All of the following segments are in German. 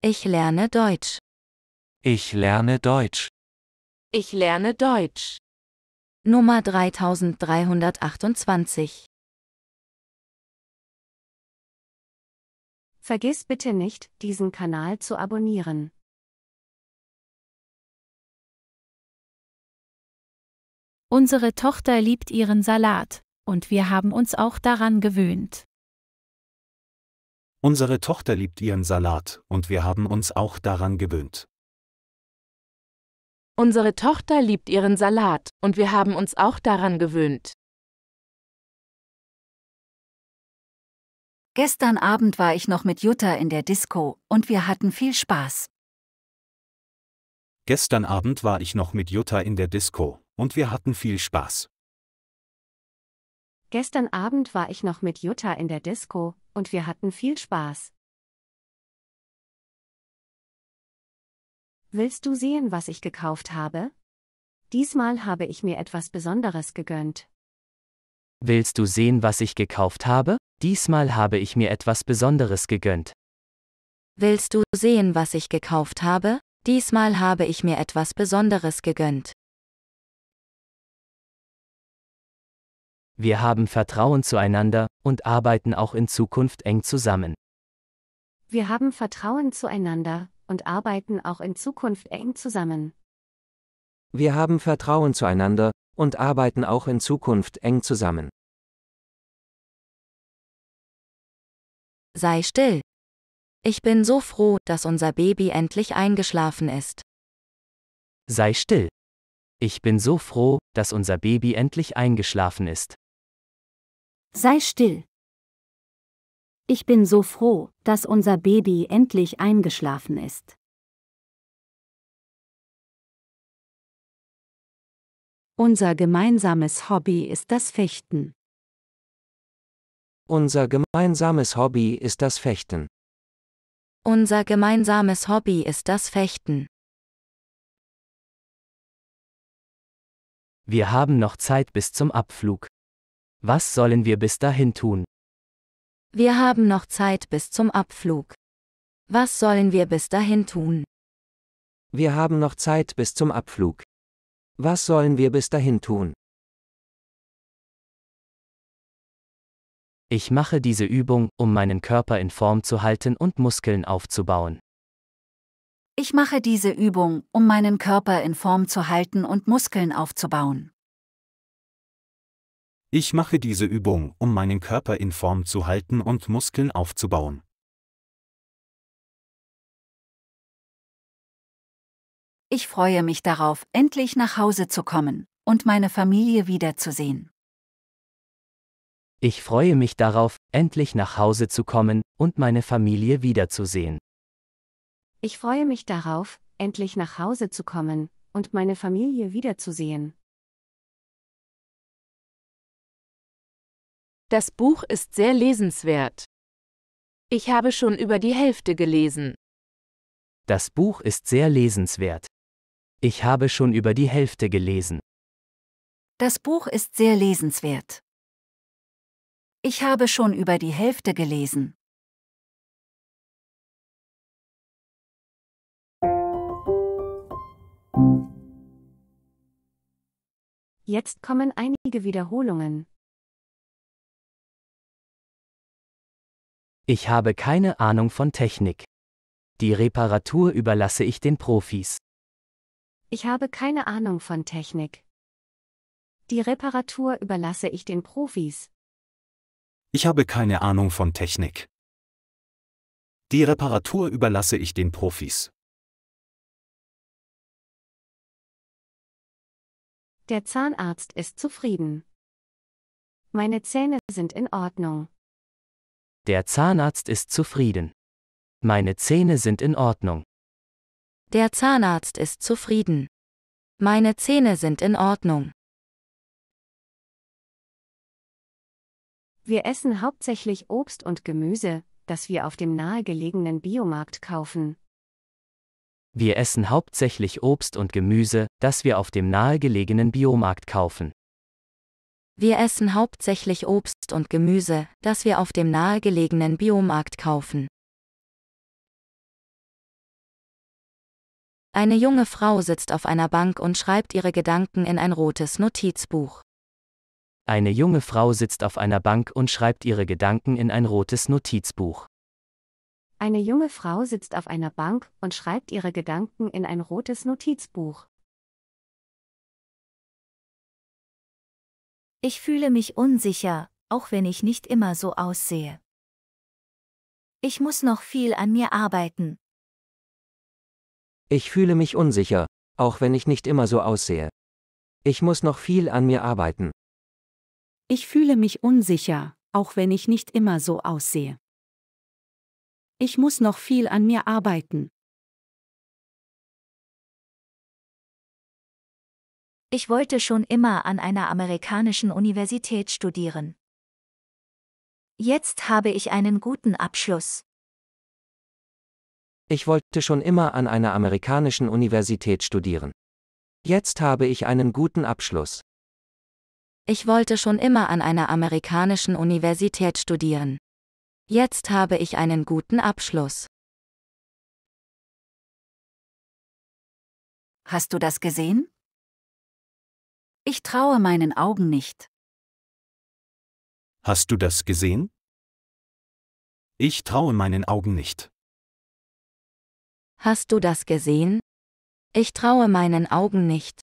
Ich lerne Deutsch. Ich lerne Deutsch. Ich lerne Deutsch. Nummer 3328. Vergiss bitte nicht, diesen Kanal zu abonnieren. Unsere Tochter liebt ihren Salat, und wir haben uns auch daran gewöhnt. Unsere Tochter liebt ihren Salat und wir haben uns auch daran gewöhnt. Unsere Tochter liebt ihren Salat und wir haben uns auch daran gewöhnt. Gestern Abend war ich noch mit Jutta in der Disco und wir hatten viel Spaß. Gestern Abend war ich noch mit Jutta in der Disco und wir hatten viel Spaß. Gestern Abend war ich noch mit Jutta in der Disco, und wir hatten viel Spaß. Willst du sehen, was ich gekauft habe? Diesmal habe ich mir etwas Besonderes gegönnt. Willst du sehen, was ich gekauft habe? Diesmal habe ich mir etwas Besonderes gegönnt. Willst du sehen, was ich gekauft habe? Diesmal habe ich mir etwas Besonderes gegönnt. Wir haben Vertrauen zueinander und arbeiten auch in Zukunft eng zusammen. Wir haben Vertrauen zueinander und arbeiten auch in Zukunft eng zusammen. Wir haben Vertrauen zueinander und arbeiten auch in Zukunft eng zusammen. Sei still. Ich bin so froh, dass unser Baby endlich eingeschlafen ist. Sei still. Ich bin so froh, dass unser Baby endlich eingeschlafen ist. Sei still. Ich bin so froh, dass unser Baby endlich eingeschlafen ist. Unser gemeinsames Hobby ist das Fechten. Unser gemeinsames Hobby ist das Fechten. Unser gemeinsames Hobby ist das Fechten. Wir haben noch Zeit bis zum Abflug. Was sollen wir bis dahin tun? Wir haben noch Zeit bis zum Abflug. Was sollen wir bis dahin tun? Wir haben noch Zeit bis zum Abflug. Was sollen wir bis dahin tun? Ich mache diese Übung, um meinen Körper in Form zu halten und Muskeln aufzubauen. Ich mache diese Übung, um meinen Körper in Form zu halten und Muskeln aufzubauen. Ich mache diese Übung, um meinen Körper in Form zu halten und Muskeln aufzubauen. Ich freue mich darauf, endlich nach Hause zu kommen und meine Familie wiederzusehen. Ich freue mich darauf, endlich nach Hause zu kommen und meine Familie wiederzusehen. Ich freue mich darauf, endlich nach Hause zu kommen und meine Familie wiederzusehen. Das Buch ist sehr lesenswert. Ich habe schon über die Hälfte gelesen. Das Buch ist sehr lesenswert. Ich habe schon über die Hälfte gelesen. Das Buch ist sehr lesenswert. Ich habe schon über die Hälfte gelesen. Jetzt kommen einige Wiederholungen. Ich habe keine Ahnung von Technik. Die Reparatur überlasse ich den Profis. Ich habe keine Ahnung von Technik. Die Reparatur überlasse ich den Profis. Ich habe keine Ahnung von Technik. Die Reparatur überlasse ich den Profis. Der Zahnarzt ist zufrieden. Meine Zähne sind in Ordnung. Der Zahnarzt ist zufrieden. Meine Zähne sind in Ordnung. Der Zahnarzt ist zufrieden. Meine Zähne sind in Ordnung. Wir essen hauptsächlich Obst und Gemüse, das wir auf dem nahegelegenen Biomarkt kaufen. Wir essen hauptsächlich Obst und Gemüse, das wir auf dem nahegelegenen Biomarkt kaufen. Wir essen hauptsächlich Obst und Gemüse, das wir auf dem nahegelegenen Biomarkt kaufen. Eine junge Frau sitzt auf einer Bank und schreibt ihre Gedanken in ein rotes Notizbuch. Eine junge Frau sitzt auf einer Bank und schreibt ihre Gedanken in ein rotes Notizbuch. Eine junge Frau sitzt auf einer Bank und schreibt ihre Gedanken in ein rotes Notizbuch. Ich fühle mich unsicher, auch wenn ich nicht immer so aussehe. Ich muss noch viel an mir arbeiten. Ich fühle mich unsicher, auch wenn ich nicht immer so aussehe. Ich muss noch viel an mir arbeiten. Ich fühle mich unsicher, auch wenn ich nicht immer so aussehe. Ich muss noch viel an mir arbeiten. Ich wollte schon immer an einer amerikanischen Universität studieren. Jetzt habe ich einen guten Abschluss. Ich wollte schon immer an einer amerikanischen Universität studieren. Jetzt habe ich einen guten Abschluss. Ich wollte schon immer an einer amerikanischen Universität studieren. Jetzt habe ich einen guten Abschluss. Hast du das gesehen? Ich traue meinen Augen nicht. Hast du das gesehen? Ich traue meinen Augen nicht. Hast du das gesehen? Ich traue meinen Augen nicht.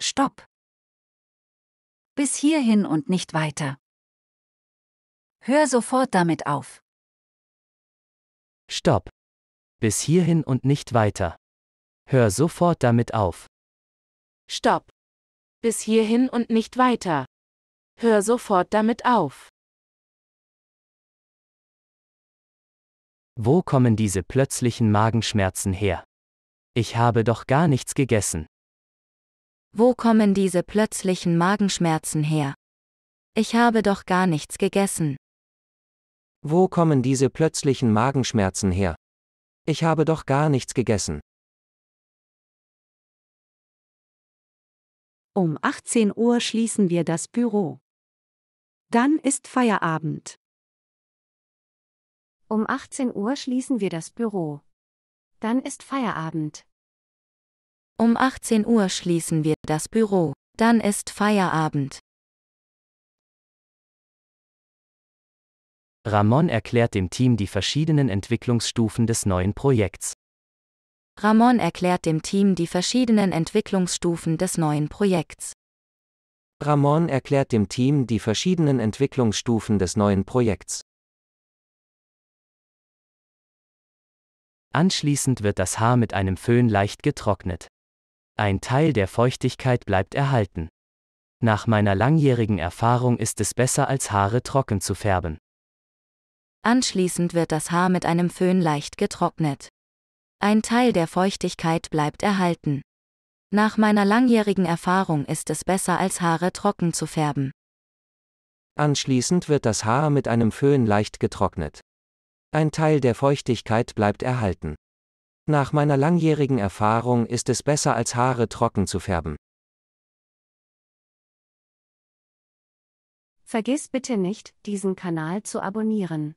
Stopp. Bis hierhin und nicht weiter. Hör sofort damit auf. Stopp. Bis hierhin und nicht weiter. Hör sofort damit auf. Stopp. Bis hierhin und nicht weiter. Hör sofort damit auf. Wo kommen diese plötzlichen Magenschmerzen her? Ich habe doch gar nichts gegessen. Wo kommen diese plötzlichen Magenschmerzen her? Ich habe doch gar nichts gegessen. Wo kommen diese plötzlichen Magenschmerzen her? Ich habe doch gar nichts gegessen. Um 18 Uhr schließen wir das Büro. Dann ist Feierabend. Um 18 Uhr schließen wir das Büro. Dann ist Feierabend. Um 18 Uhr schließen wir das Büro. Dann ist Feierabend. Ramon erklärt dem Team die verschiedenen Entwicklungsstufen des neuen Projekts. Ramon erklärt dem Team die verschiedenen Entwicklungsstufen des neuen Projekts. Ramon erklärt dem Team die verschiedenen Entwicklungsstufen des neuen Projekts. Anschließend wird das Haar mit einem Föhn leicht getrocknet. Ein Teil der Feuchtigkeit bleibt erhalten. Nach meiner langjährigen Erfahrung ist es besser als Haare trocken zu färben. Anschließend wird das Haar mit einem Föhn leicht getrocknet. Ein Teil der Feuchtigkeit bleibt erhalten. Nach meiner langjährigen Erfahrung ist es besser als Haare trocken zu färben. Anschließend wird das Haar mit einem Föhn leicht getrocknet. Ein Teil der Feuchtigkeit bleibt erhalten. Nach meiner langjährigen Erfahrung ist es besser als Haare trocken zu färben. Vergiss bitte nicht, diesen Kanal zu abonnieren.